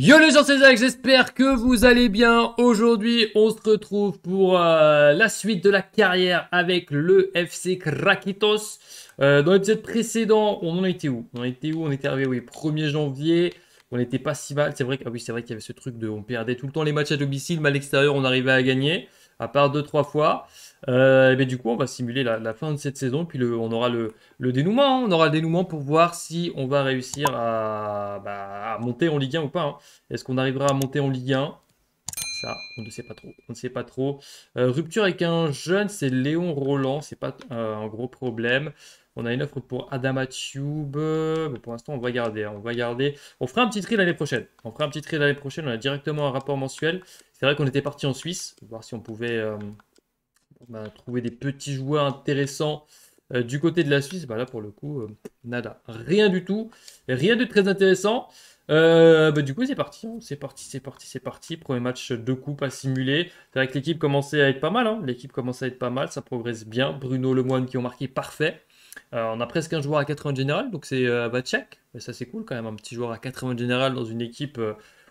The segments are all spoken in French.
Yo les gens, c'est Zach, j'espère que vous allez bien. Aujourd'hui, on se retrouve pour euh, la suite de la carrière avec le FC Krakitos. Euh, dans l'épisode précédent, on en était où On était où On était arrivé, oui, 1er janvier. On n'était pas si mal. C'est vrai, que, ah c'est vrai qu'il y avait ce truc de on perdait tout le temps les matchs à domicile, mais à l'extérieur, on arrivait à gagner, à part 2 trois fois. Euh, du coup, on va simuler la, fin de cette saison, puis on aura le, dénouement. Hein. on aura le dénouement pour voir si on va réussir à, bah, monter en Ligue 1 ou pas. Hein. Est-ce qu'on arrivera à monter en Ligue 1 Ça, on ne sait pas trop. On ne sait pas trop. Euh, rupture avec un jeune, c'est Léon Roland. C'est pas euh, un gros problème. On a une offre pour Adama Tube. pour l'instant, on va garder. Hein. on va garder. On fera un petit tri l'année prochaine. On fera un petit tri l'année prochaine. On a directement un rapport mensuel. C'est vrai qu'on était parti en Suisse. Voir si on pouvait a trouver des petits joueurs intéressants euh, du côté de la Suisse. Bah, là, pour le coup, euh, nada. Rien du tout. Rien de très intéressant. Euh, bah, du coup, c'est parti. Hein. C'est parti, c'est parti, c'est parti. Premier match de coupe à simuler. C'est vrai que l'équipe commençait à être pas mal. Hein. L'équipe commençait à être pas mal. Ça progresse bien. Bruno Lemoine qui ont marqué parfait. on a presque un joueur à 80 général, donc c'est euh, Mais ça, c'est cool quand même. Un petit joueur à 80 général dans une équipe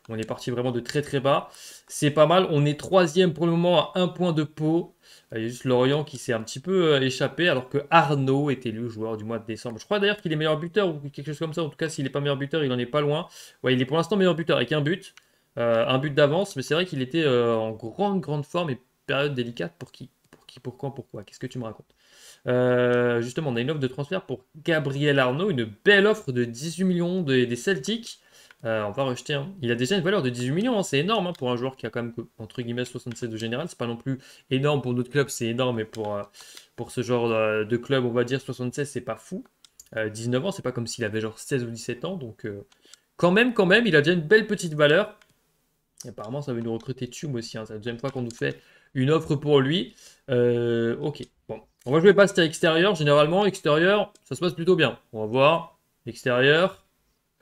on est parti vraiment de très très bas. C'est pas mal. On est troisième pour le moment à un point de peau. Il y a juste Lorient qui s'est un petit peu euh, échappé, alors que Arnaud était le joueur du mois de décembre. Je crois d'ailleurs qu'il est meilleur buteur ou quelque chose comme ça. En tout cas, s'il n'est pas meilleur buteur, il n'en est pas loin. Ouais, il est pour l'instant meilleur buteur avec un but, euh, un but d'avance. Mais c'est vrai qu'il était euh, en grande, grande forme et période délicate pour qui Pour qui Pourquoi Pourquoi Qu'est-ce que tu me racontes Justement, on a une offre de transfert pour Gabriel Arnaud, une belle offre de 18 millions des Celtics. Euh, on va rejeter. Hein. Il a déjà une valeur de 18 millions, hein. c'est énorme hein, pour un joueur qui a quand même entre guillemets 67 de général. C'est pas non plus énorme pour notre club. c'est énorme, mais pour, euh, pour ce genre euh, de club, on va dire 76, c'est pas fou. 19 ans, c'est pas comme s'il avait genre 16 ou 17 ans, donc quand même, quand même, il a déjà une belle petite valeur. apparemment, ça veut nous recruter Tube aussi. C'est la deuxième fois qu'on nous fait une offre pour lui. ok, bon. On va jouer pas extérieur. Généralement, extérieur, ça se passe plutôt bien. On va voir. Extérieur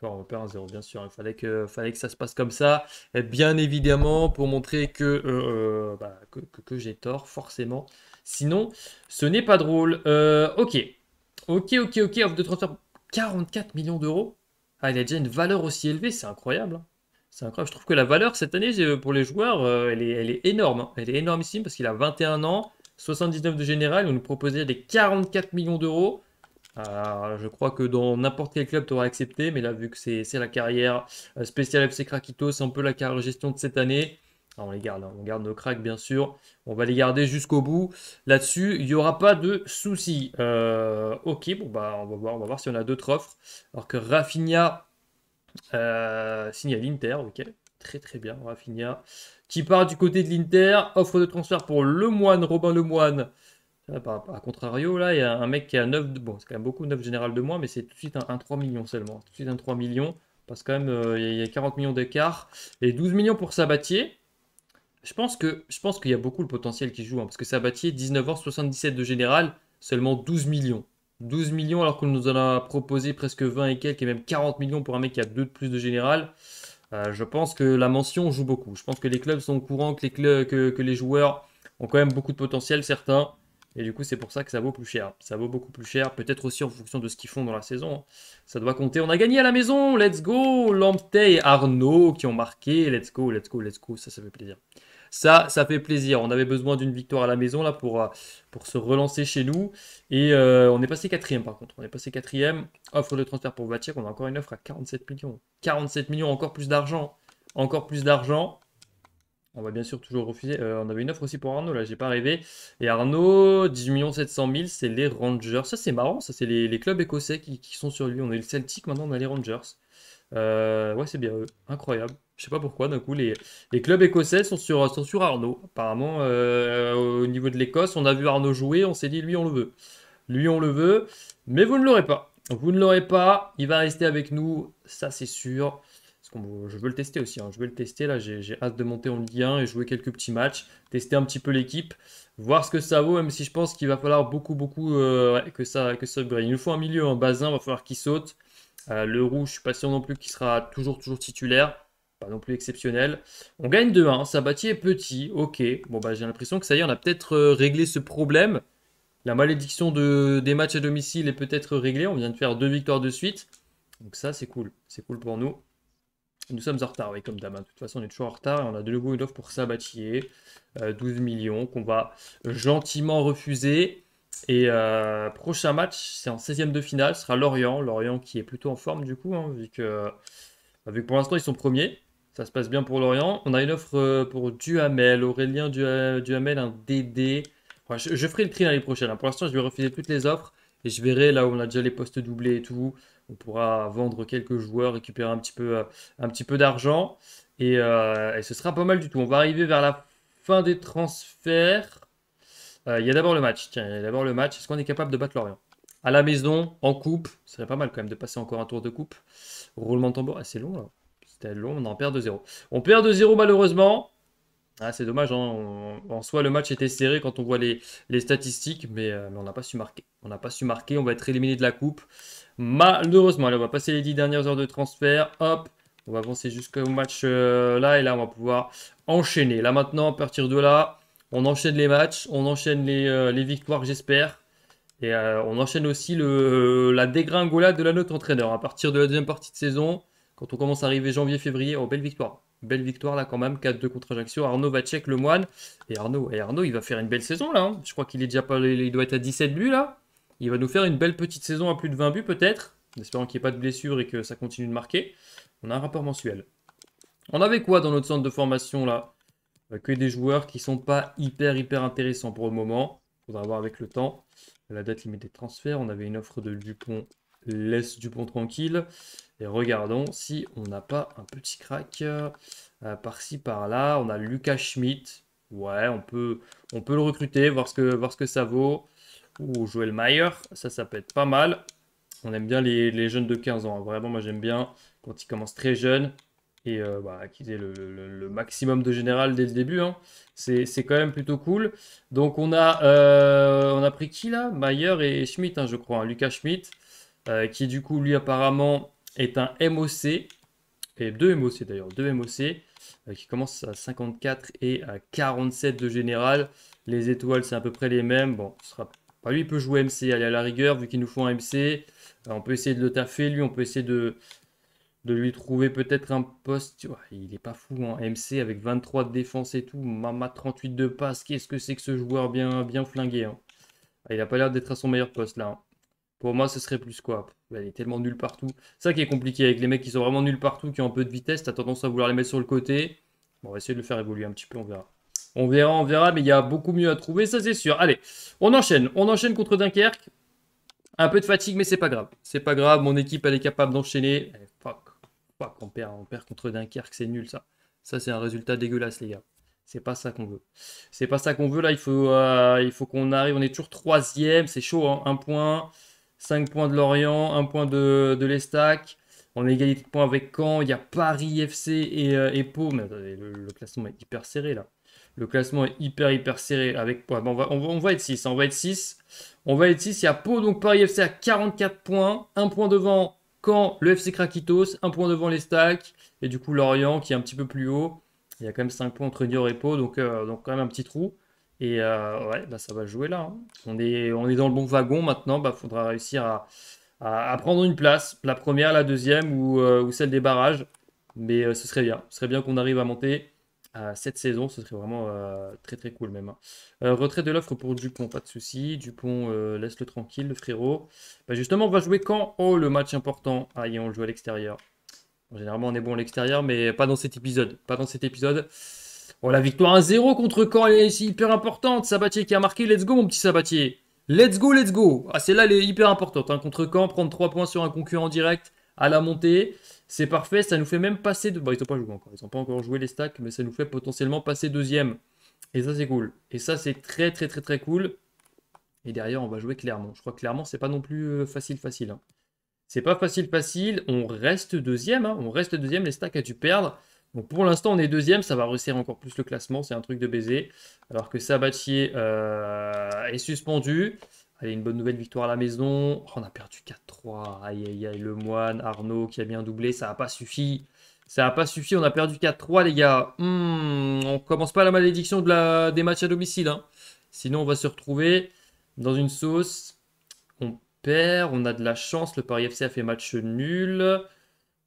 on perd un 0, bien sûr. Il fallait que, fallait que ça se passe comme ça. bien évidemment, pour montrer euh, euh, bah, que, que, j'ai tort, forcément. Sinon, ce n'est pas drôle. Euh, ok. Ok, ok, ok. Offre de transfert 44 millions d'euros. Ah, il a déjà une valeur aussi élevée, c'est incroyable. Hein. C'est incroyable. Je trouve que la valeur cette année pour les joueurs, elle, est, elle est énorme. Hein. Elle est énormissime parce qu'il a 21 ans, 79 de général. On nous proposait des 44 millions d'euros. Alors, ah, je crois que dans n'importe quel club, tu auras accepté, mais là, vu que c'est la carrière euh, spéciale FC Krakito, c'est un peu la carrière gestion de cette année. Ah, on les garde, hein. on garde nos cracks, bien sûr. On va les garder jusqu'au bout. Là-dessus, il n'y aura pas de souci. Euh, ok, bon, bah, on va voir, on va voir si on a d'autres offres. Alors que Rafinha euh, signe à l'Inter, ok. Très très bien, Rafinha. Qui part du côté de l'Inter. Offre de transfert pour Lemoine, Robin Lemoine. A contrario, là, il y a un mec qui a 9, bon, c'est quand même beaucoup 9 général de moins, mais c'est tout de suite un, 3 millions seulement. Tout de suite un 3 millions, parce que quand même, euh, il y a 40 millions d'écart et 12 millions pour Sabatier. Je pense que je pense qu'il y a beaucoup le potentiel qui joue, hein, parce que Sabatier, 19 ans, 77 de général, seulement 12 millions. 12 millions alors qu'on nous en a proposé presque 20 et quelques, et même 40 millions pour un mec qui a 2 de plus de général. Euh, je pense que la mention joue beaucoup. Je pense que les clubs sont au courant, que que, que les joueurs ont quand même beaucoup de potentiel, certains. Et du coup, c'est pour ça que ça vaut plus cher. Ça vaut beaucoup plus cher, peut-être aussi en fonction de ce qu'ils font dans la saison. Hein. Ça doit compter. On a gagné à la maison, let's go Lamptey et Arnaud qui ont marqué, let's go, let's go, let's go, ça, ça fait plaisir. Ça, ça fait plaisir. On avait besoin d'une victoire à la maison là pour, euh, pour se relancer chez nous. Et euh, on est passé quatrième par contre. On est passé quatrième. Offre de transfert pour voiture On a encore une offre à 47 millions. 47 millions, encore plus d'argent. Encore plus d'argent. On va bien sûr toujours refuser. Euh, on avait une offre aussi pour Arnaud, là, j'ai pas rêvé. Et Arnaud, 10 700 000, c'est les Rangers. Ça, c'est marrant, ça, c'est les, clubs écossais qui, sont sur lui. On est le Celtic, maintenant on a les Rangers. Euh, ouais, c'est bien eux. Incroyable. Je sais pas pourquoi, d'un coup, les, clubs écossais sont sur, sur Arnaud. Apparemment, euh, au niveau de l'Écosse, on a vu Arnaud jouer, on s'est dit, lui, on le veut. Lui, on le veut, mais vous ne l'aurez pas. Vous ne l'aurez pas, il va rester avec nous, ça c'est sûr je veux le tester aussi. Hein. Je vais le tester. Là, j'ai hâte de monter en Ligue 1 et jouer quelques petits matchs, tester un petit peu l'équipe, voir ce que ça vaut, même si je pense qu'il va falloir beaucoup, beaucoup euh, que ça que ça Il nous faut un milieu, un basin, il va falloir qu'il saute. Euh, le rouge, je suis pas sûr non plus qu'il sera toujours, toujours titulaire. Pas non plus exceptionnel. On gagne 2-1. Sabatier est petit. Ok. Bon, bah, j'ai l'impression que ça y est, on a peut-être euh, réglé ce problème. La malédiction de, des matchs à domicile est peut-être réglée. On vient de faire deux victoires de suite. Donc ça, c'est cool. C'est cool pour nous. Nous sommes en retard, oui, comme d'hab. Hein. De toute façon, on est toujours en retard et on a de nouveau une offre pour Sabatier, 12 euh, millions, qu'on va gentiment refuser. Et euh, prochain match, c'est en 16e de finale, ce sera Lorient. Lorient qui est plutôt en forme du coup, hein, vu, que, euh, vu que pour l'instant ils sont premiers. Ça se passe bien pour Lorient. On a une offre pour Duhamel, Aurélien Duhamel, un DD. je, ferai le tri l'année prochaine. Hein. Pour l'instant, je vais refuser toutes les offres et je verrai là où on a déjà les postes doublés et tout on pourra vendre quelques joueurs, récupérer un petit peu, euh, un petit peu d'argent. Euh, et, ce sera pas mal du tout. On va arriver vers la fin des transferts. Euh, il y a d'abord le match. Tiens, il y a d'abord le match. Est-ce qu'on est capable de battre l'Orient À la maison, en coupe. Ce serait pas mal quand même de passer encore un tour de coupe. Roulement de tambour. Ah, c'est long C'était long. On en perd 2-0. On perd 2-0 malheureusement. Ah, c'est dommage, hein. en soi le match était serré quand on voit les, statistiques, euh, mais, on n'a pas su marquer. On n'a pas su marquer, on va être éliminé de la coupe. Malheureusement, allez, on va passer les 10 dernières heures de transfert. Hop, on va avancer jusqu'au match euh, là, et là on va pouvoir enchaîner. Là maintenant, à partir de là, on enchaîne les matchs, on enchaîne les, euh, victoires, j'espère. Et on enchaîne aussi le, la dégringolade de la note entraîneur. À partir de la deuxième partie de saison, quand on commence à arriver janvier-février, aux oh, belle victoire. Belle victoire là quand même, 4-2 contre Ajaccio. Arnaud check le moine. Et Arnaud, et Arnaud, il va faire une belle saison là. Hein. Je crois qu'il est déjà pas, il doit être à 17 buts là. Il va nous faire une belle petite saison à plus de 20 buts peut-être. Espérant qu'il n'y ait pas de blessure et que ça continue de marquer. On a un rapport mensuel. On avait quoi dans notre centre de formation là euh, Que des joueurs qui sont pas hyper hyper intéressants pour le moment. Faudra voir avec le temps. La date limite des transferts. On avait une offre de Dupont. Laisse Dupont tranquille. Et regardons si on n'a pas un petit crack euh, par-ci, par-là. On a Lucas Schmitt. Ouais, on peut, on peut le recruter, voir ce que, voir que ça vaut. Ou Joël Mayer, ça, ça peut être pas mal. On aime bien les, jeunes de 15 ans. Vraiment, moi, j'aime bien quand ils commencent très jeunes et euh, bah, qu'ils aient le, maximum de général dès le début. Hein. C'est quand même plutôt cool. Donc, on a, euh, on a pris qui là Mayer et Schmitt, hein, je crois. Hein, Lucas Schmitt, qui du coup, lui, apparemment, est un MOC, et deux MOC d'ailleurs, deux MOC, euh, qui commence à 54 et à 47 de général. Les étoiles, c'est à peu près les mêmes. Bon, ce sera pas lui, il peut jouer MC, aller à la rigueur, vu qu'il nous faut un MC. Euh, on peut essayer de le taffer, lui, on peut essayer de, de lui trouver peut-être un poste. il est pas fou en hein, MC avec 23 de défense et tout. Mama 38 de passe. Qu'est-ce que c'est que ce joueur bien, bien flingué hein. ah, Il n'a pas l'air d'être à son meilleur poste là. Hein. Pour moi, ce serait plus quoi elle est tellement nulle partout. ça qui est compliqué avec les mecs qui sont vraiment nuls partout, qui ont un peu de vitesse, t'as tendance à vouloir les mettre sur le côté. Bon, on va essayer de le faire évoluer un petit peu, on verra. On verra, on verra, mais il y a beaucoup mieux à trouver, ça c'est sûr. Allez, on enchaîne. On enchaîne contre Dunkerque. Un peu de fatigue, mais c'est pas grave. C'est pas grave, mon équipe, elle est capable d'enchaîner. Eh, fuck, fuck, on perd, on perd contre Dunkerque, c'est nul ça. Ça, c'est un résultat dégueulasse, les gars. C'est pas ça qu'on veut. C'est pas ça qu'on veut, là, il faut, euh, il faut qu'on arrive. On est toujours troisième, c'est chaud, hein. un point. 5 points de Lorient, 1 point de, de l'Estac. On a égalité de points avec Caen. Il y a Paris FC euh, et, Pau. Mais attendez, le, classement est hyper serré là. Le classement est hyper, hyper serré avec Pau. Ah, on, va, être 6. Hein, on va être 6. On va être 6. Il y a Pau, donc Paris FC à 44 points. 1 point devant Caen, le FC Krakitos. 1 point devant l'Estac. Et du coup, Lorient qui est un petit peu plus haut. Il y a quand même 5 points entre Dior et Pau. Donc, euh, donc quand même un petit trou. Et euh, ouais, bah, ça va jouer là. Hein. On, est, on est dans le bon wagon maintenant. Bah, faudra réussir à, prendre une place. La première, la deuxième ou, euh, celle des barrages. Mais euh, ce serait bien. Ce serait bien qu'on arrive à monter cette saison. Ce serait vraiment très très cool même. Hein. retrait de l'offre pour Dupont, pas de souci. Dupont, laisse-le tranquille, le frérot. Bah, justement, on va jouer quand Oh, le match important. Ah, et on le joue à l'extérieur. généralement, on est bon à l'extérieur, mais pas dans cet épisode. Pas dans cet épisode. Bon, oh, la victoire 1-0 contre Caen, est hyper importante. Sabatier qui a marqué, let's go mon petit Sabatier. Let's go, let's go. Ah, celle-là, elle est hyper importante. Hein. Contre Caen, prendre 3 points sur un concurrent direct à la montée. C'est parfait, ça nous fait même passer de... Bon, bah, ils n'ont pas joué encore, ils n'ont pas encore joué les stacks, mais ça nous fait potentiellement passer deuxième. Et ça, c'est cool. Et ça, c'est très, très, très, très cool. Et derrière, on va jouer clairement. Je crois que Clermont, c'est pas non plus euh, facile, facile. Hein. C'est pas facile, facile. On reste deuxième. Hein. On reste deuxième. Les stacks a dû perdre pour l'instant, on est deuxième, ça va resserrer encore plus le classement, c'est un truc de baiser. Alors que Sabatier euh, est suspendu. Allez, une bonne nouvelle victoire à la maison. Oh, on a perdu 4-3. Aïe, aïe, aïe, le moine, Arnaud qui a bien doublé, ça n'a pas suffi. Ça n'a pas suffi, on a perdu 4-3, les gars. On hmm, on commence pas la malédiction de la... des matchs à domicile. Hein. Sinon, on va se retrouver dans une sauce. On perd, on a de la chance. Le Paris FC a fait match nul.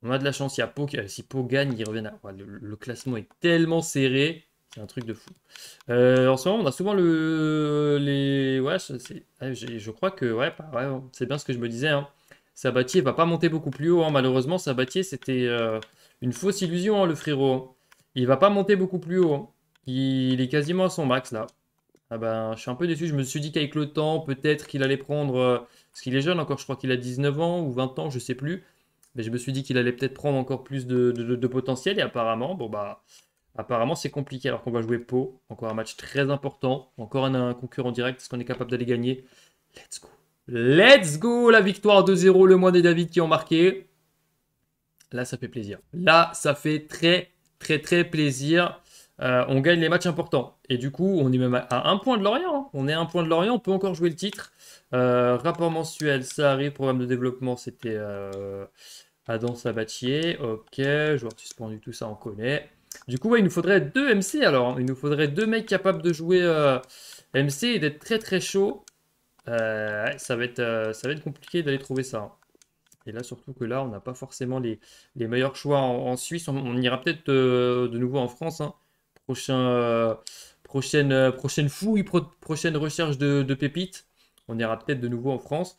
On a de la chance, il y a si Pau gagne, il revient à... le, classement est tellement serré, c'est un truc de fou. Euh, en ce moment, on a souvent le... les... Ouais, je crois que... Ouais, c'est bien ce que je me disais. Hein. ne va pas monter beaucoup plus haut. Hein. Malheureusement, Sabatier, c'était euh, une fausse illusion, hein, le frérot. Hein. Il ne va pas monter beaucoup plus haut. Il est quasiment à son max, là. Ah ben, je suis un peu déçu. Je me suis dit qu'avec le temps, peut-être qu'il allait prendre... Euh, parce qu'il est jeune encore, je crois qu'il a 19 ans ou 20 ans, je ne sais plus. Mais je me suis dit qu'il allait peut-être prendre encore plus de, potentiel. Et apparemment, bon bah, apparemment c'est compliqué alors qu'on va jouer Pau. Encore un match très important. Encore un, concurrent direct. Est-ce qu'on est capable d'aller gagner Let's go. Let's go La victoire 2-0, le moins des David qui ont marqué. Là, ça fait plaisir. Là, ça fait très, très, très plaisir. Euh, on gagne les matchs importants. Et du coup, on est même à un point de Lorient. Hein. On est à un point de Lorient, on peut encore jouer le titre. Euh, rapport mensuel, ça arrive. Programme de développement, c'était euh, Adam Sabatier, ok, joueur suspendu, tout ça on connaît. Du coup, il nous faudrait deux MC alors. Il nous faudrait deux mecs capables de jouer euh, MC et d'être très très chaud. Euh, euh, ça, va être, compliqué d'aller trouver ça. Hein. Et là, surtout que là, on n'a pas forcément les, meilleurs choix en, Suisse. On, ira peut-être de nouveau en France. Hein. prochaine, fouille, prochaine recherche de, de pépites. On ira peut-être de nouveau en France.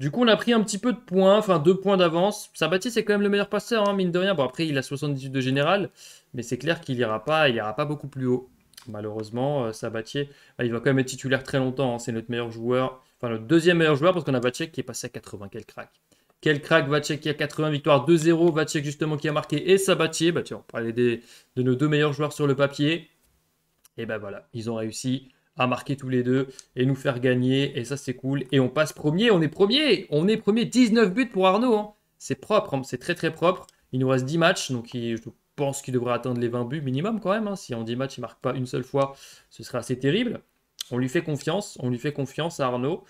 Du coup, on a pris un petit peu de points, enfin deux points d'avance. Sabatier, c'est quand même le meilleur passeur, hein, mine de rien. Bon, après, il a 78 de général, mais c'est clair qu'il n'ira pas, il pas beaucoup plus haut. Malheureusement, euh, Sabatier, bah, il va quand même être titulaire très longtemps. Hein. C'est notre meilleur joueur, enfin notre deuxième meilleur joueur, parce qu'on a Vacek qui est passé à 80. Quel crack quel crack Vacek qui a 80 victoires, 2-0, Vacek justement qui a marqué et Sabatier. Bah tiens, on parlait des, de nos deux meilleurs joueurs sur le papier. Et ben voilà, ils ont réussi à marquer tous les deux et nous faire gagner. Et ça, c'est cool. Et on passe premier, on est premier, on est premier. 19 buts pour Arnaud. Hein. C'est propre, hein. c'est très très propre. Il nous reste 10 matchs, donc je pense qu'il devrait atteindre les 20 buts minimum quand même. Hein. Si en 10 matchs, il ne marque pas une seule fois, ce serait assez terrible. On lui fait confiance, on lui fait confiance à Arnaud.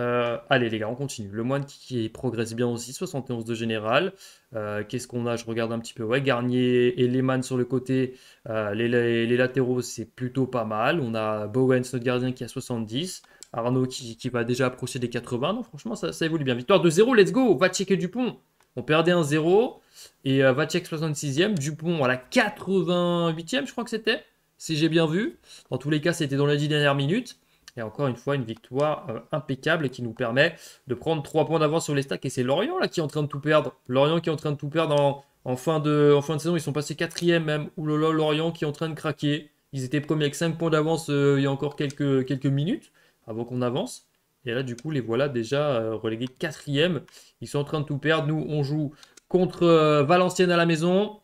Euh, allez les gars, on continue. Le moine qui, progresse bien aussi, 71 de général. Euh, qu'est-ce qu'on a Je regarde un petit peu. Ouais, Garnier et Lehman sur le côté. Euh, les, latéraux, c'est plutôt pas mal. On a Bowen, notre gardien, qui a 70. Arnaud qui, va déjà approcher des 80. Donc franchement, ça, ça évolue bien. Victoire de 0, let's go. Va checker Dupont. On perdait 1-0. Et check 66e. Dupont à la 88e, je crois que c'était. Si j'ai bien vu. Dans tous les cas, c'était dans les 10 dernières minutes. Et encore une fois, une victoire euh, impeccable qui nous permet de prendre 3 points d'avance sur les stacks. Et c'est Lorient là qui est en train de tout perdre. Lorient qui est en train de tout perdre en, fin, de, saison. Ils sont passés 4 quatrième même. Oulala, Lorient qui est en train de craquer. Ils étaient premiers avec 5 points d'avance euh, il y a encore quelques, minutes avant qu'on avance. Et là, du coup, les voilà déjà euh, relégués 4 quatrième. Ils sont en train de tout perdre. Nous, on joue contre Valenciennes à la maison.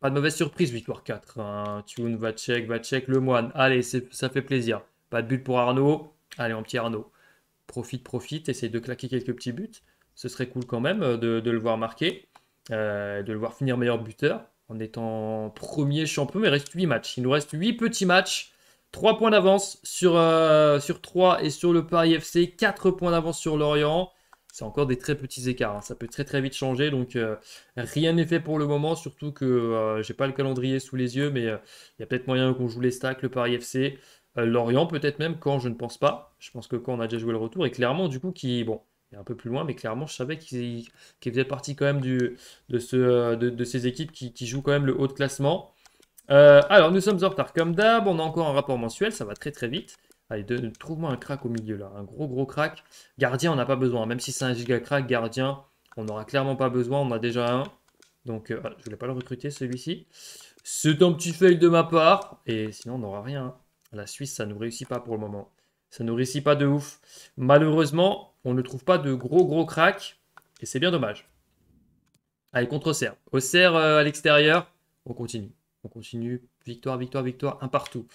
Pas de mauvaise surprise, victoire 4. va check, va check. Le Moine. Allez, ça fait plaisir. Pas de but pour Arnaud. Allez, mon petit Arnaud. Profite, profite, essaye de claquer quelques petits buts. Ce serait cool quand même euh, de, le voir marquer, euh, de le voir finir meilleur buteur en étant premier champion. Mais il reste 8 matchs. Il nous reste 8 petits matchs. 3 points d'avance sur, euh, sur 3 et sur le Paris FC. 4 points d'avance sur Lorient. C'est encore des très petits écarts. Hein. Ça peut très très vite changer. Donc rien n'est fait pour le moment. Surtout que je j'ai pas le calendrier sous les yeux. Mais il y a peut-être moyen qu'on joue les stacks, le Paris FC. Euh, Lorient peut-être même quand je ne pense pas. Je pense que quand on a déjà joué le retour et clairement du coup qui bon est un peu plus loin, mais clairement je savais qu'il faisait partie quand même du, de, euh, de, ces équipes qui, jouent quand même le haut de classement. Euh, alors nous sommes en retard comme d'hab, on a encore un rapport mensuel, ça va très très vite. Allez, trouve-moi un crack au milieu là, un gros gros crack. Gardien, on n'a pas besoin, même si c'est un giga crack, gardien, on n'aura clairement pas besoin, on a déjà un. Donc ah, je ne voulais pas le recruter celui-ci. C'est un petit fail de ma part, et sinon on n'aura rien. La Suisse, ça ne nous réussit pas pour le moment. Ça ne nous réussit pas de ouf. Malheureusement, on ne trouve pas de gros gros cracks. Et c'est bien dommage. Allez, contre Auxerre. Auxerre euh, à l'extérieur. On continue. On continue. Victoire, victoire, victoire. Un partout.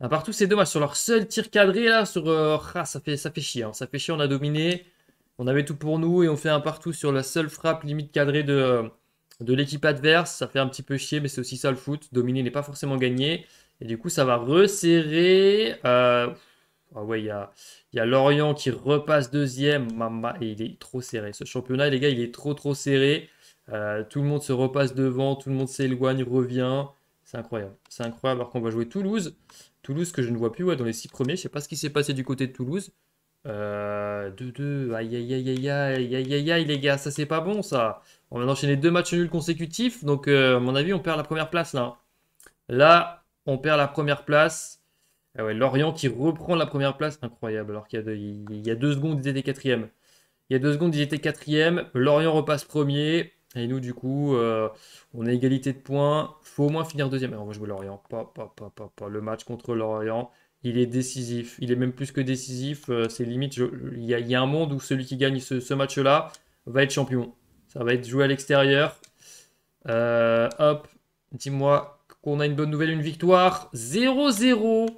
Un partout, c'est dommage. Sur leur seul tir cadré, là, sur. Euh, ah, ça, fait, ça fait chier. Hein. Ça fait chier, on a dominé. On avait tout pour nous et on fait un partout sur la seule frappe limite cadrée de, euh, de l'équipe adverse. Ça fait un petit peu chier, mais c'est aussi ça le foot. Dominer n'est pas forcément gagné. Et du coup, ça va resserrer. Euh, ah ouais, il y a, y Lorient qui repasse deuxième. Mama, il est trop serré. Ce championnat, les gars, il est trop, trop serré. Euh, tout le monde se repasse devant, tout le monde s'éloigne, revient. C'est incroyable. C'est incroyable. Alors qu'on va jouer Toulouse. Toulouse que je ne vois plus ouais, dans les six premiers. Je ne sais pas ce qui s'est passé du côté de Toulouse. 2-2. Euh, aïe, aïe, aïe, aïe, aïe, aïe, aïe, aïe, les gars. Ça, c'est pas bon, ça. On va enchaîner deux matchs nuls consécutifs. Donc, à mon avis, on perd la première place, là. Là, on perd la première place. Ah ouais, Lorient qui reprend la première place, incroyable. Alors qu'il y, y, a deux secondes, ils étaient quatrième. Il y a deux secondes, ils étaient quatrième. Lorient repasse premier. Et nous, du coup, euh, on a égalité de points. faut au moins finir deuxième. Alors, on va jouer Lorient. Le match contre Lorient, il est décisif. Il est même plus que décisif. Euh, c'est limite. Il y, a un monde où celui qui gagne ce, match-là va être champion. Ça va être joué à l'extérieur. Euh, hop, dis-moi on a une bonne nouvelle, une victoire. 0-0.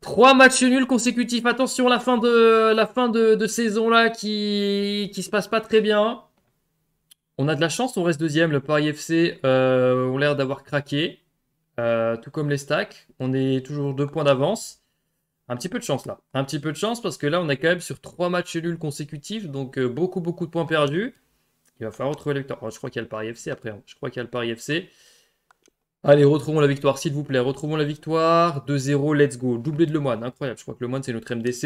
Trois matchs nuls consécutifs. Attention, la fin de, la fin de, saison là qui, qui se passe pas très bien. On a de la chance, on reste deuxième. Le Paris FC a euh, ont l'air d'avoir craqué. Euh, tout comme les stacks. On est toujours deux points d'avance. Un petit peu de chance là. Un petit peu de chance parce que là, on est quand même sur trois matchs nuls consécutifs. Donc euh, beaucoup, beaucoup de points perdus. Il va falloir retrouver le oh, je crois qu'il y a le Paris FC après. Hein. Je crois qu'il y a le Paris FC. Allez, retrouvons la victoire, s'il vous plaît. Retrouvons la victoire. 2-0, let's go. Doublé de Moine incroyable. Je crois que Lemoine, c'est notre MDC.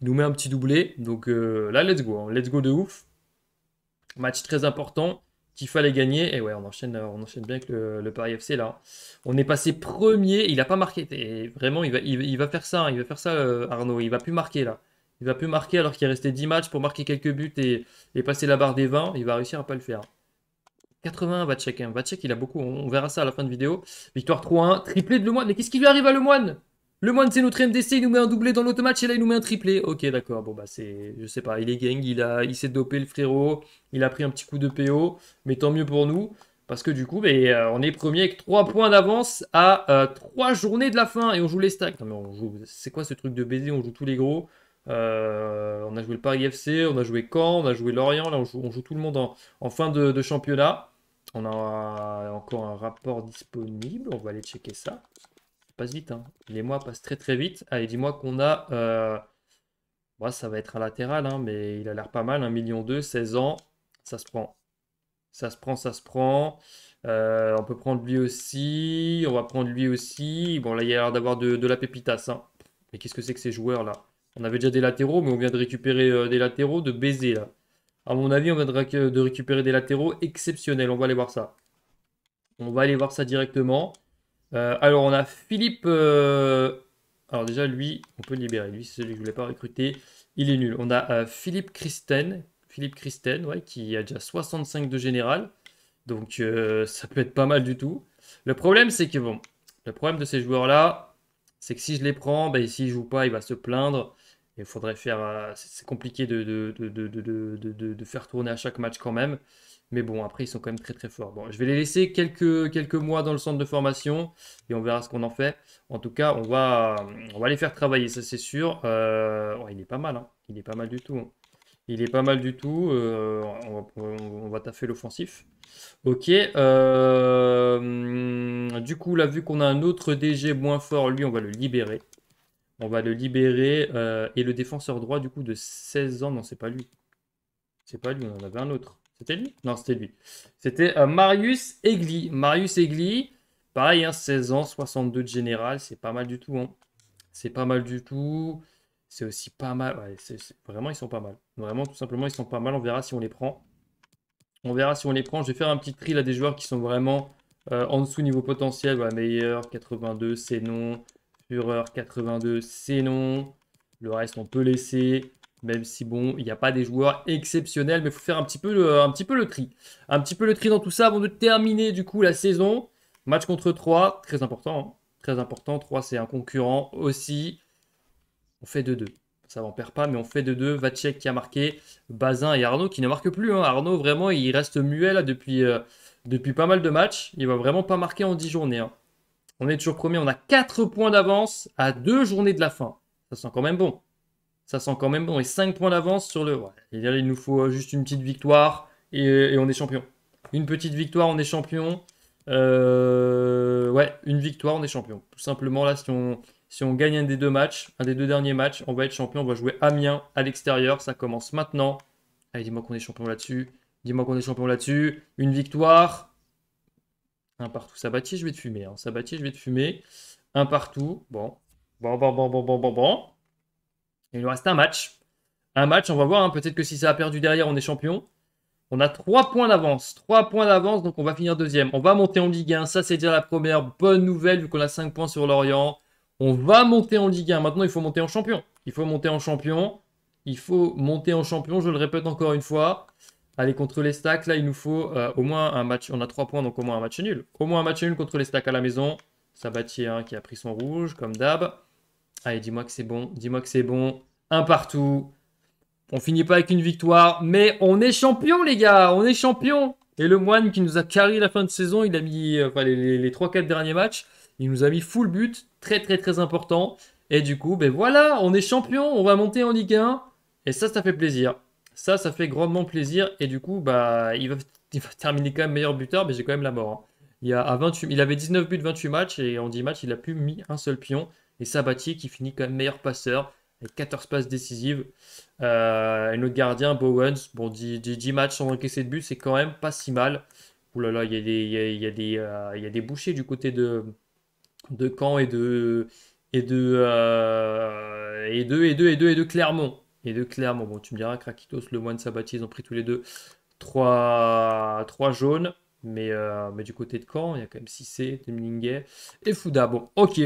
Il nous met un petit doublé. Donc euh, là, let's go. Hein. Let's go de ouf. Match très important qu'il fallait gagner. Et ouais, on enchaîne, euh, on enchaîne bien avec le, le Paris FC là. On est passé premier. Il n'a pas marqué. Et vraiment, il va, il, va faire ça. Il va faire ça, hein. euh, Arnaud. Il va plus marquer là. Il va plus marquer alors qu'il restait 10 matchs pour marquer quelques buts et, passer la barre des 20. Il va réussir à pas le faire. 80 hein. Vacek. il a beaucoup. On verra ça à la fin de vidéo. Victoire 3-1. Triplé de Le Moine. Mais qu'est-ce qui lui arrive à Le Moine Le Moine, c'est notre MDC. Il nous met un doublé dans l'automatch Et là, il nous met un triplé. Ok, d'accord. Bon, bah, c'est. Je sais pas. Il est gang. Il, a... il s'est dopé, le frérot. Il a pris un petit coup de PO. Mais tant mieux pour nous. Parce que du coup, euh, on est premier avec 3 points d'avance à 3 euh, journées de la fin. Et on joue les stacks. mais on C'est quoi ce truc de baiser On joue tous les gros. Euh, on a joué le Paris FC, on a joué Caen, on a joué Lorient. Là, on joue, on joue tout le monde en, fin de championnat. On a encore un rapport disponible On va aller checker ça. Pas passe vite, hein. les mois passent très très vite. Allez, dis-moi qu'on a... Euh, bah, ça va être un latéral, hein, mais il a l'air pas mal, 1,2 million, 16 ans, ça se prend. Ça se prend, ça se prend. Euh, on peut prendre lui aussi, on va prendre lui aussi. Bon, là, il y a l'air d'avoir de, la pépitas. Hein. Mais qu'est-ce que c'est que ces joueurs-là On avait déjà des latéraux, mais on vient de récupérer euh, des latéraux de baiser, là. À mon avis, on vient de, récupérer des latéraux exceptionnels. On va aller voir ça. On va aller voir ça directement. Euh, alors, on a Philippe. Euh, alors, déjà, lui, on peut le libérer. Lui, c'est celui que je ne voulais pas recruter. Il est nul. On a euh, Philippe Christen. Philippe Christen, ouais, qui a déjà 65 de général. Donc, ça peut être pas mal du tout. Le problème, c'est que, bon, le problème de ces joueurs-là, c'est que si je les prends, ben, s'ils ne joue pas, il va se plaindre. Il faudrait faire. Euh, c'est compliqué de, de, faire tourner à chaque match quand même. Mais bon, après, ils sont quand même très très forts. Bon, je vais les laisser quelques, quelques mois dans le centre de formation et on verra ce qu'on en fait. En tout cas, on va, on va les faire travailler, ça c'est sûr. Euh, il est pas mal, hein. il est pas mal du tout. Il est pas mal du tout. Euh, on, va, taffer l'offensif. Ok. du coup, là, vu qu'on a un autre DG moins fort, lui, on va le libérer. On va le libérer. Euh, et le défenseur droit, du coup, de 16 ans. Non, c'est pas lui. C'est pas lui, on en avait un autre. C'était lui Non, c'était lui. C'était euh, Marius Egli. Marius Egli, pareil, 16 hein, ans, 62 de général. C'est pas mal du tout. Hein. C'est pas mal du tout. C'est aussi pas mal. Ouais, Vraiment, ils sont pas mal. Vraiment, tout simplement, ils sont pas mal. On verra si on les prend. On verra si on les prend. Je vais faire un petit tri là des joueurs qui sont vraiment euh, en dessous niveau potentiel. meilleur, 82, c'est non. Fureur 82, c'est non. Le reste, on peut laisser. Même si, bon, il n'y a pas des joueurs exceptionnels, mais il faut faire un petit, peu le, un petit peu le tri. Un petit peu le tri dans tout ça avant de terminer, du coup, la saison. Match contre 3, très important. Hein. très important. 3, c'est un concurrent aussi. On fait 2-2. Ça, on perd pas, mais on fait 2-2. Vacek qui a marqué, Bazin et Arnaud qui ne marquent plus. Hein. Arnaud, vraiment, il reste muet depuis, euh, depuis pas mal de matchs. Il va vraiment pas marquer en 10 journées. Hein. On est toujours premier, on a 4 points d'avance à deux journées de la fin. Ça sent quand même bon. Ça sent quand même bon. Et 5 points d'avance sur le... il nous faut euh, juste une petite victoire et, on est champion. Une petite victoire, on est champion. Euh, ouais, une victoire, on est champion. Tout simplement, là, si on, si on gagne un des deux matchs, un des deux derniers matchs, on va être champion. On va jouer Amiens à l'extérieur. Ça commence maintenant. Allez, dis-moi qu'on est champion là-dessus. Dis-moi qu'on est champion là-dessus. Une victoire. Un partout. Sabatier, je vais te fumer. Hein. Sabatier, je vais te fumer. Un partout. Bon. Bon, bon, bon, bon, bon, bon, bon. il nous reste un match. Un match, on va voir. Hein. Peut-être que si ça a perdu derrière, on est champion. On a trois points d'avance. Trois points d'avance, donc on va finir deuxième. On va monter en Ligue 1. Ça, c'est déjà la première bonne nouvelle, vu qu'on a 5 points sur Lorient. On va monter en Ligue 1. Maintenant, il faut monter en champion. Il faut monter en champion. Il faut monter en champion, je le répète encore une fois. Allez, contre les stacks, là, il nous faut euh, au moins un match. On a 3 points, donc au moins un match nul. Au moins un match nul contre les stacks à la maison. Sabatier hein, qui a pris son rouge, comme d'hab. Allez, dis-moi que c'est bon. Dis-moi que c'est bon. Un partout. On finit pas avec une victoire, mais on est champion, les gars. On est champion. Et le moine qui nous a carré la fin de saison, il a mis euh, enfin, les, les 3-4 derniers matchs. Il nous a mis full but. Très, très, très important. Et du coup, ben voilà, on est champion. On va monter en Ligue 1. Et ça, ça fait plaisir. Ça, ça fait grandement plaisir. Et du coup, bah, il, va, terminer quand même meilleur buteur, mais j'ai quand même la mort. Hein. Il, 28, il avait 19 buts, 28 matchs, et en 10 matchs, il a plus mis un seul pion. Et Sabatier qui finit quand même meilleur passeur, avec 14 passes décisives. Euh, et notre gardien, Bowens, bon, 10, matchs sans encaisser de but, c'est quand même pas si mal. Ouh là là, il y a des, il euh, bouchées du côté de, Caen et de Clermont et de Clermont. Bon, tu me diras, Krakitos, Le Moine, Sabatier, ils ont pris tous les deux 3, 3 jaunes. Mais, euh, mais du côté de Caen, il y a quand même C, Temlinguet et Fouda. Bon, ok.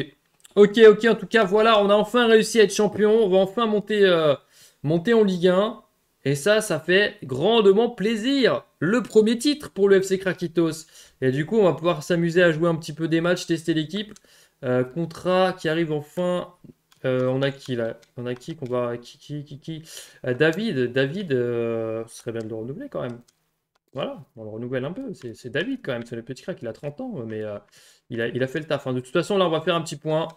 Ok, ok. En tout cas, voilà, on a enfin réussi à être champion. On va enfin monter, euh, monter en Ligue 1. Et ça, ça fait grandement plaisir. Le premier titre pour le FC Krakitos. Et du coup, on va pouvoir s'amuser à jouer un petit peu des matchs, tester l'équipe. Euh, contrat qui arrive enfin... Euh, on a qui là On a qui qu'on va qui qui euh, David, David, euh, ce serait bien de le renouveler quand même. Voilà, on le renouvelle un peu. C'est David quand même, c'est le petit crack, il a 30 ans, mais il a, il, a, fait le taf. Hein. De toute façon, là, on va faire un petit point.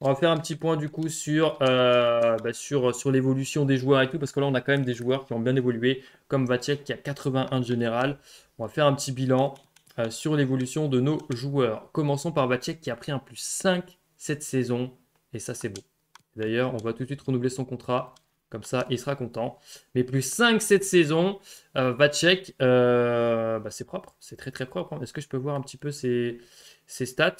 On va faire un petit point du coup sur, bah, sur, sur l'évolution des joueurs et tout, parce que là, on a quand même des joueurs qui ont bien évolué, comme Vatiek qui a 81 de général. On va faire un petit bilan sur l'évolution de nos joueurs. Commençons par Vatiek qui a pris un plus 5 cette saison, et ça, c'est beau. D'ailleurs, on va tout de suite renouveler son contrat. Comme ça, il sera content. Mais plus 5 cette saison. Va euh, Vacek, euh, bah, c'est propre. C'est très très propre. Hein. Est-ce que je peux voir un petit peu ses, stats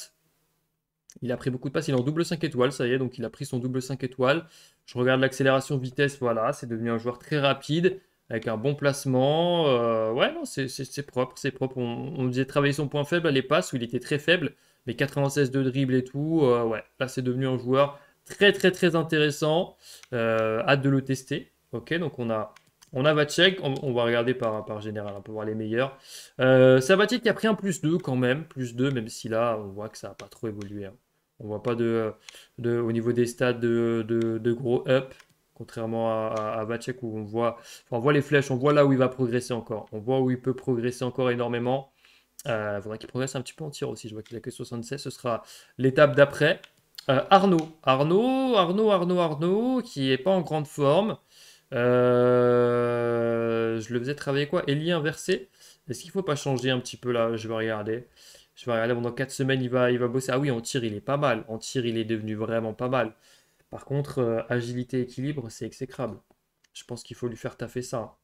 Il a pris beaucoup de passes. Il est en double 5 étoiles, ça y est. Donc il a pris son double 5 étoiles. Je regarde l'accélération vitesse. Voilà, c'est devenu un joueur très rapide. Avec un bon placement. Euh, ouais, non, c'est propre. C'est propre. On, on disait travailler son point faible les passes où il était très faible. Mais 96 de dribble et tout. ouais, là c'est devenu un joueur Très, très, très intéressant. Euh, hâte de le tester. Ok, donc on a, on a Vacek. On, va regarder par, par général, on peut voir les meilleurs. Euh, qui a pris un plus 2 quand même, plus 2, même si là, on voit que ça n'a pas trop évolué. Hein. On voit pas de, de, au niveau des stats de, gros up, contrairement à, à, où on voit, on voit les flèches, on voit là où il va progresser encore. On voit où il peut progresser encore énormément. Euh, il qu'il progresse un petit peu en tir aussi. Je vois qu'il a que 76. Ce sera l'étape d'après. Euh, Arnaud. Arnaud, Arnaud, Arnaud, Arnaud, qui est pas en grande forme. Euh, je le faisais travailler quoi Eli inversé. Est-ce qu'il faut pas changer un petit peu là Je vais regarder. Je vais regarder pendant 4 semaines, il va, il va bosser. Ah oui, en tir, il est pas mal. En tir, il est devenu vraiment pas mal. Par contre, euh, agilité, équilibre, c'est exécrable. Je pense qu'il faut lui faire taffer ça.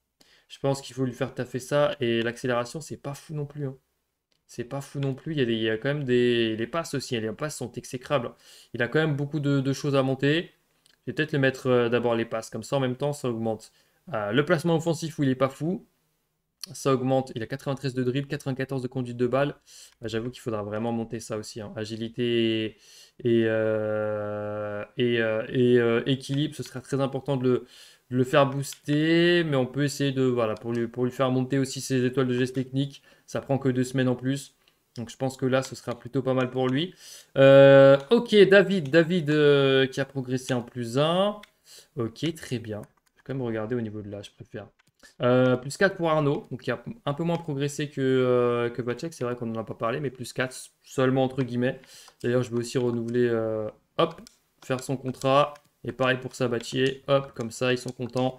Je pense qu'il faut lui faire taffer ça. Et l'accélération, c'est pas fou non plus. Hein c'est pas fou non plus. Il y, a quand même des. Les passes aussi, les passes sont exécrables. Il a quand même beaucoup de, choses à monter. Je vais peut-être le mettre euh, d'abord les passes, comme ça en même temps ça augmente. Euh, le placement offensif où il est pas fou, ça augmente. Il a 93 de dribble, 94 de conduite de balle. Bah, j'avoue qu'il faudra vraiment monter ça aussi. Hein. Agilité et, et euh, équilibre, ce sera très important de le, le faire booster, mais on peut essayer de, voilà, pour lui, pour lui faire monter aussi ses étoiles de geste technique. Ça prend que deux semaines en plus. Donc je pense que là, ce sera plutôt pas mal pour lui. Euh, ok, David, David euh, qui a progressé en plus 1. Ok, très bien. Je vais quand même regarder au niveau de là, je préfère. Euh, plus 4 pour Arnaud, donc il a un peu moins progressé que, que c'est vrai qu'on n'en a pas parlé, mais plus 4 seulement entre guillemets. D'ailleurs, je vais aussi renouveler, hop, faire son contrat et pareil pour Sabatier. Hop, comme ça, ils sont contents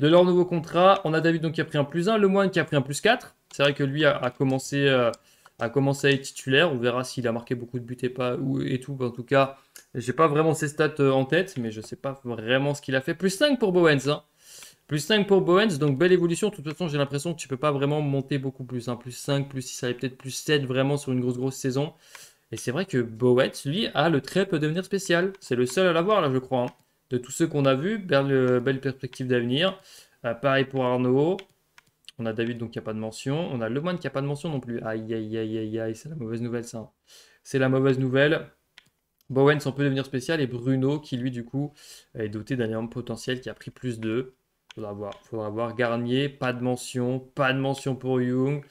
de leur nouveau contrat. On a David donc qui a pris un plus 1, Le Moine qui a pris un plus 4. C'est vrai que lui a, commencé, à euh, à être titulaire. On verra s'il a marqué beaucoup de buts et, pas, ou, et tout. En tout cas, je n'ai pas vraiment ses stats euh, en tête, mais je ne sais pas vraiment ce qu'il a fait. Plus 5 pour Bowens. Hein. Plus 5 pour Bowens, donc belle évolution. De toute façon, j'ai l'impression que tu ne peux pas vraiment monter beaucoup plus. Hein. Plus 5, plus 6, ça allait peut-être plus 7 vraiment sur une grosse grosse saison. Et c'est vrai que Bowens, lui, a le trait peut devenir spécial. C'est le seul à l'avoir là, je crois. Hein de tous ceux qu'on a vus. Belle, euh, belle perspective d'avenir. Euh, pareil pour Arnaud. On a David, donc il n'y a pas de mention. On a Le Mans qui n'a pas de mention non plus. Aïe, aïe, aïe, aïe, aïe, c'est la mauvaise nouvelle, ça. C'est la mauvaise nouvelle. Bowen s'en peut devenir spécial. Et Bruno, qui lui, du coup, est doté d'un énorme potentiel, qui a pris plus de. Faudra voir. Faudra voir. Garnier, pas de mention. Pas de mention pour Young.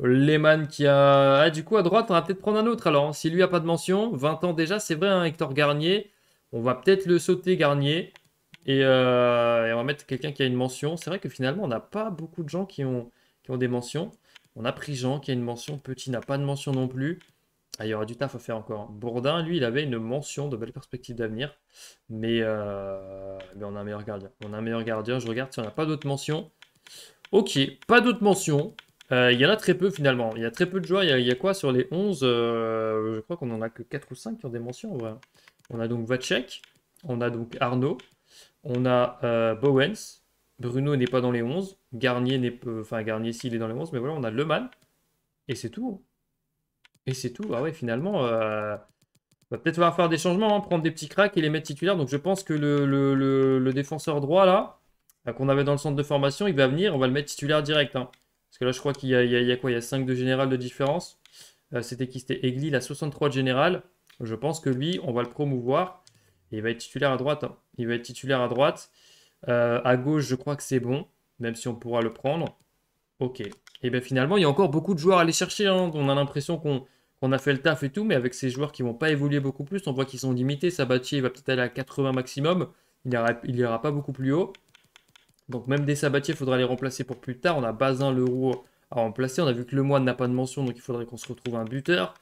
Lehman qui a. Ah, du coup, à droite, on va peut-être prendre un autre alors. Hein. Si lui a pas de mention, 20 ans déjà, c'est vrai, un hein, Hector Garnier. On va peut-être le sauter Garnier. Euh, et, on va mettre quelqu'un qui a une mention. C'est vrai que finalement, on n'a pas beaucoup de gens qui ont, ont des mentions. On a pris Jean qui a une mention. Petit n'a pas de mention non plus. Ah, il y aura du taf à faire encore. Bourdin, lui, il avait une mention de belles perspectives d'avenir. Euh, mais, on a un meilleur gardien. On a un meilleur gardien. Je regarde si on n'a pas d'autres mentions. Ok, pas d'autres mentions. Euh, il y en a très peu finalement. Il y a très peu de joueurs. Il y a, quoi sur les 11 Je crois qu'on en a que 4 ou 5 qui ont des mentions en vrai. On a donc Vacek, on a donc Arnaud, on a euh, Bowens, Bruno n'est pas dans les 11, Garnier n'est euh, enfin Garnier s'il est dans les 11, mais voilà, on a Mans. et c'est tout. Hein. Et c'est tout. Ah ouais, finalement, euh, va peut-être falloir faire des changements, hein, prendre des petits cracks et les mettre titulaires. Donc je pense que le, défenseur droit là, qu'on avait dans le centre de formation, il va venir, on va le mettre titulaire direct. Hein. Parce que là, je crois qu'il y, a quoi Il y a 5 de général de différence. Euh, c'était qui C'était Egli, la 63 de général. Je pense que lui, on va le promouvoir. il va être titulaire à droite. Hein. Il va être titulaire à droite. Euh, à gauche, je crois que c'est bon, même si on pourra le prendre. Ok. Et bien finalement, il y a encore beaucoup de joueurs à aller chercher. Hein. On a l'impression qu'on a fait le taf et tout, mais avec ces joueurs qui vont pas évoluer beaucoup plus, on voit qu'ils sont limités. Sabatier, il va peut-être aller à 80 maximum. Il n'ira pas beaucoup plus haut. Donc même des Sabatier, il faudra les remplacer pour plus tard. On a Bazin, Leroux à remplacer. On a vu que Le Moine n'a pas de mention, donc il faudrait qu'on se retrouve un buteur.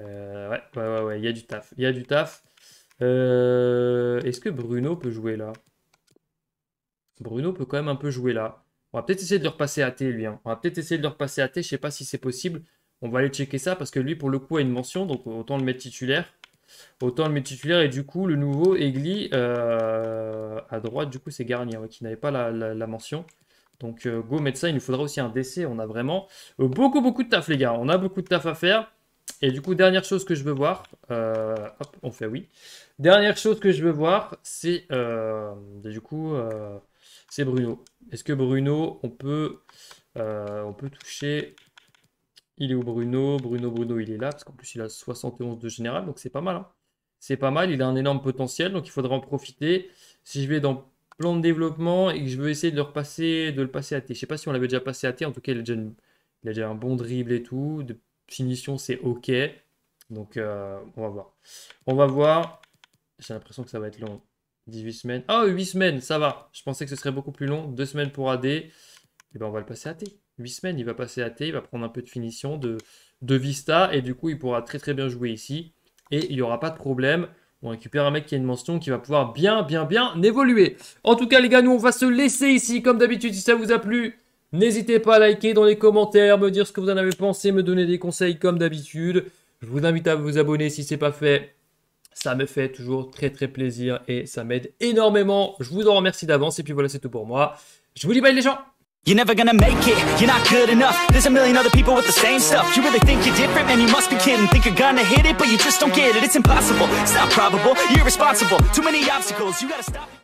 Euh, ouais, ouais, ouais, il y a du taf. Il y a du taf. Euh, est-ce que Bruno peut jouer là Bruno peut quand même un peu jouer là. On va peut-être essayer de le repasser à T, lui. Hein. On va peut-être essayer de le repasser à T. Je sais pas si c'est possible. On va aller checker ça parce que lui, pour le coup, a une mention. Donc, autant le mettre titulaire. Autant le mettre titulaire. Et du coup, le nouveau Egli, euh, à droite, du coup, c'est Garnier qui n'avait pas la, la, mention. Donc, euh, go mettre ça. Il nous faudra aussi un décès. On a vraiment beaucoup, beaucoup de taf, les gars. On a beaucoup de taf à faire. Et du coup, dernière chose que je veux voir, euh, hop, on fait oui. Dernière chose que je veux voir, c'est euh, du coup, euh, c'est Bruno. Est-ce que Bruno, on peut, on peut toucher Il est où Bruno Bruno, Bruno, il est là parce qu'en plus il a 71 de général, donc c'est pas mal. Hein. C'est pas mal. Il a un énorme potentiel, donc il faudra en profiter. Si je vais dans plan de développement et que je veux essayer de le repasser, de le passer à T. Je sais pas si on l'avait déjà passé à T. En tout cas, il a déjà, il déjà un bon dribble et tout. Finition, c'est OK. Donc, euh, on va voir. On va voir. J'ai l'impression que ça va être long. 18 semaines. Ah, oh, 8 semaines, ça va. Je pensais que ce serait beaucoup plus long. 2 semaines pour AD. Et eh bien, on va le passer à T. 8 semaines, il va passer à T. Il va prendre un peu de finition, de, de vista. Et du coup, il pourra très très bien jouer ici. Et il n'y aura pas de problème. On récupère un mec qui a une mention qui va pouvoir bien, bien, bien évoluer. En tout cas, les gars, nous, on va se laisser ici, comme d'habitude, si ça vous a plu. N'hésitez pas à liker dans les commentaires, me dire ce que vous en avez pensé, me donner des conseils comme d'habitude. Je vous invite à vous abonner si ce n'est pas fait. Ça me fait toujours très très plaisir et ça m'aide énormément. Je vous en remercie d'avance et puis voilà c'est tout pour moi. Je vous dis bye les gens You're never gonna make it, you're not good enough There's a million other people with the same stuff You really think you're different, man, you must be kidding Think you're gonna hit it, but you just don't get it It's impossible, it's not probable, you're irresponsible Too many obstacles, you gotta stop